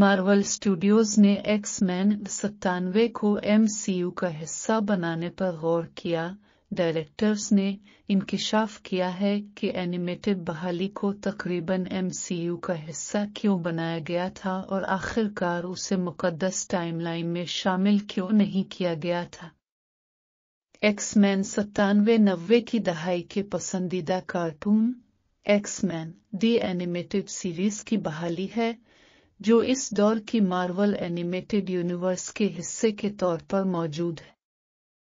Marvel Studios ने X Men सत्तानवे को एमसीयू का हिस्सा बनाने पर गौर किया डायरेक्टर्स ने इंकशाफ किया है कि एनिमेटेड बहाली को तकरीबन एमसीयू का हिस्सा क्यों बनाया गया था और आखिरकार उसे मुकदस टाइमलाइन में शामिल क्यों नहीं किया गया था एक्समैन सत्तानवे नब्बे की दहाई के पसंदीदा cartoon X Men the animated series की बहाली है जो इस दौर की मार्वल एनिमेटेड यूनिवर्स के हिस्से के तौर पर मौजूद है